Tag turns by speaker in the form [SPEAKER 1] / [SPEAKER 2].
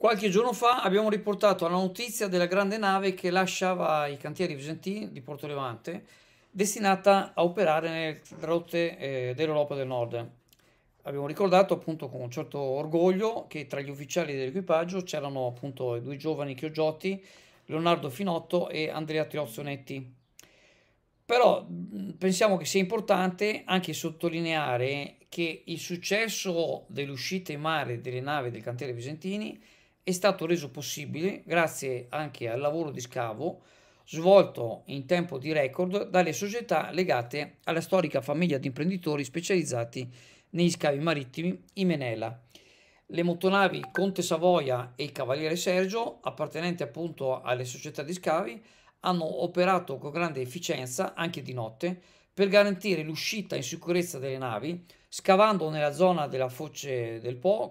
[SPEAKER 1] Qualche giorno fa abbiamo riportato la notizia della grande nave che lasciava i cantieri vicentini di Porto Levante, destinata a operare nelle rotte eh, dell'Europa del Nord. Abbiamo ricordato appunto con un certo orgoglio che tra gli ufficiali dell'equipaggio c'erano appunto i due giovani Chioggiotti, Leonardo Finotto e Andrea Triozzonetti. Però mm, pensiamo che sia importante anche sottolineare che il successo dell'uscita in mare delle navi del cantiere Vicentini è stato reso possibile grazie anche al lavoro di scavo svolto in tempo di record dalle società legate alla storica famiglia di imprenditori specializzati negli scavi marittimi Imenela. Le motonavi Conte Savoia e il Cavaliere Sergio, appartenenti appunto alle società di scavi, hanno operato con grande efficienza anche di notte per garantire l'uscita in sicurezza delle navi, scavando nella zona della foce del Po,